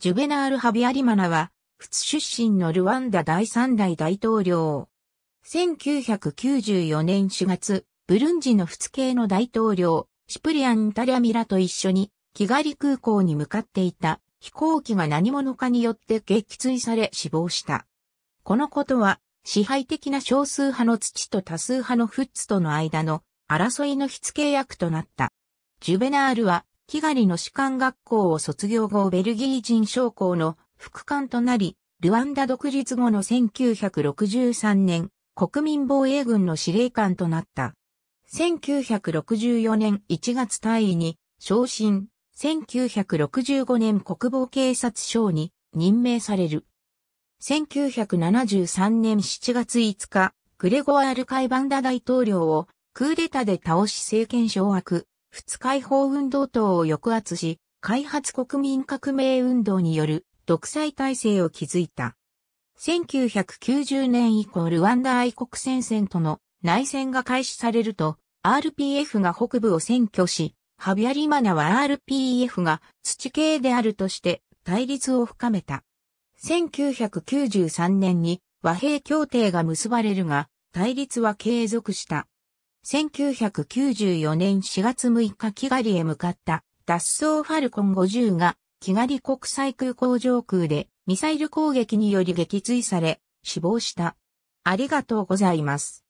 ジュベナール・ハビアリマナは、普通出身のルワンダ第3代大統領。1994年4月、ブルンジの仏系の大統領、シプリアン・タリャミラと一緒に、キガリ空港に向かっていた飛行機が何者かによって撃墜され死亡した。このことは、支配的な少数派の土と多数派のフッツとの間の争いの火付け役となった。ジュベナールはキガリの士官学校を卒業後ベルギー人将校の副官となり、ルワンダ独立後の1963年、国民防衛軍の司令官となった。1964年1月大尉に昇進、1965年国防警察省に任命される。1973年7月5日、グレゴアール・カイバンダ大統領をクーデタで倒し政権掌握、仏解放運動等を抑圧し、開発国民革命運動による独裁体制を築いた。1990年以降ルワンダ愛国戦線との内戦が開始されると、RPF が北部を占拠し、ハビアリマナは RPF が土系であるとして対立を深めた。1993年に和平協定が結ばれるが、対立は継続した。1994年4月6日キガリへ向かった脱走ファルコン50がキガリ国際空港上空でミサイル攻撃により撃墜され死亡した。ありがとうございます。